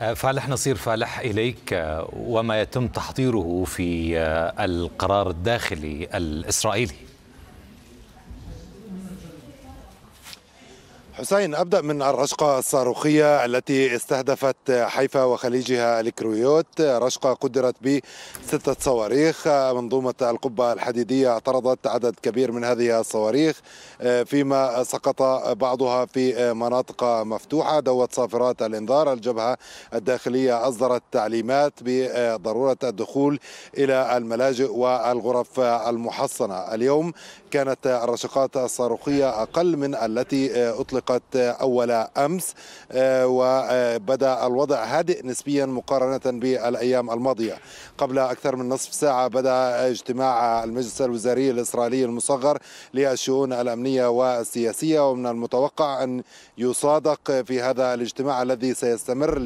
آه، فالح نصير فالح اليك آه، وما يتم تحضيره في آه، القرار الداخلي الاسرائيلي حسين ابدا من الرشقه الصاروخيه التي استهدفت حيفا وخليجها الكرويوت، رشقه قدرت بسته صواريخ، منظومه القبه الحديديه اعترضت عدد كبير من هذه الصواريخ فيما سقط بعضها في مناطق مفتوحه، دوت صافرات الانذار، الجبهه الداخليه اصدرت تعليمات بضروره الدخول الى الملاجئ والغرف المحصنه، اليوم كانت الرشقات الصاروخيه اقل من التي اطلقت فقط أول أمس آه، وبدأ الوضع هادئ نسبيا مقارنة بالأيام الماضية قبل أكثر من نصف ساعة بدأ اجتماع المجلس الوزاري الإسرائيلي المصغر للشؤون الأمنية والسياسية ومن المتوقع أن يصادق في هذا الاجتماع الذي سيستمر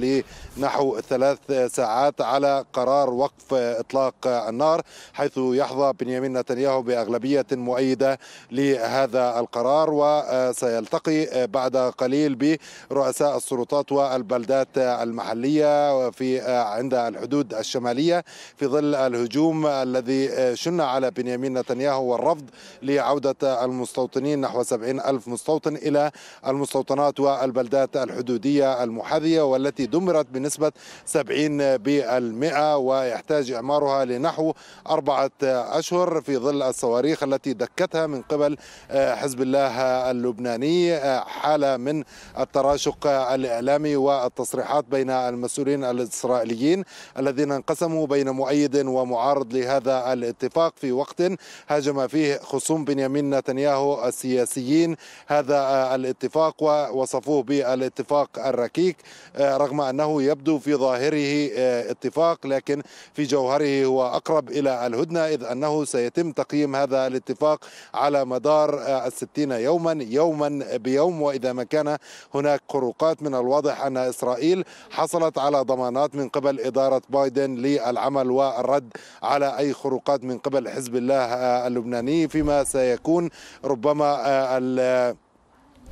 لنحو ثلاث ساعات على قرار وقف إطلاق النار حيث يحظى بنيامين نتنياهو بأغلبية مؤيدة لهذا القرار وسيلتقي بعد قليل برؤساء السلطات والبلدات المحلية في آه، عند الحدود الشمالية في ظل الهجوم الذي آه، شن على بنيامين نتنياهو والرفض لعودة المستوطنين نحو 70 ألف مستوطن إلى المستوطنات والبلدات الحدودية المحاذية والتي دمرت بنسبة 70% ويحتاج إعمارها لنحو أربعة أشهر في ظل الصواريخ التي دكتها من قبل آه، حزب الله اللبناني حاله من التراشق الاعلامي والتصريحات بين المسؤولين الاسرائيليين الذين انقسموا بين مؤيد ومعارض لهذا الاتفاق في وقت هاجم فيه خصوم بنيامين نتنياهو السياسيين هذا الاتفاق ووصفوه بالاتفاق الركيك رغم انه يبدو في ظاهره اتفاق لكن في جوهره هو اقرب الى الهدنه اذ انه سيتم تقييم هذا الاتفاق على مدار الستين يوما يوما بيوم وإذا ما كان هناك خروقات من الواضح أن إسرائيل حصلت على ضمانات من قبل إدارة بايدن للعمل والرد على أي خروقات من قبل حزب الله آه، اللبناني فيما سيكون ربما آه، ال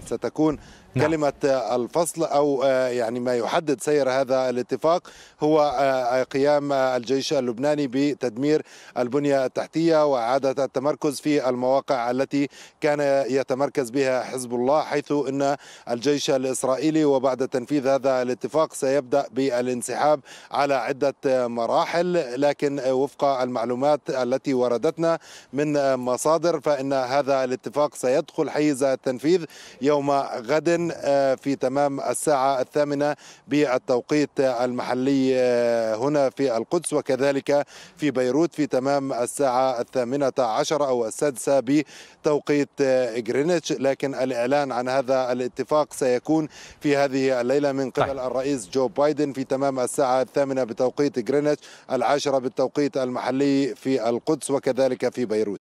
ستكون نعم. كلمة آه، الفصل أو آه، يعني ما يحدد سير هذا الاتفاق هو آه، قيام الجيش اللبناني بتدمير البنية التحتية وإعادة التمركز في المواقع التي كان يتمركز بها حزب الله حيث أن الجيش الإسرائيلي وبعد تنفيذ هذا الاتفاق سيبدأ بالانسحاب على عدة مراحل لكن وفق المعلومات التي وردتنا من مصادر فإن هذا الاتفاق سيدخل حيز التنفيذ يوم غد آه، في تمام الساعة الثامنة بالتوقيت المحلي آه، هنا في القدس وكذلك في بيروت في تمام الساعة الثامنة عشر أو السادسة بتوقيت جرينتش آه، لكن الإعلان عن هذا الاتفاق سيكون في هذه الليلة من قبل طيب. الرئيس جو بايدن في تمام الساعة الثامنة بتوقيت جرينتش العاشرة بالتوقيت المحلي في القدس وكذلك في بيروت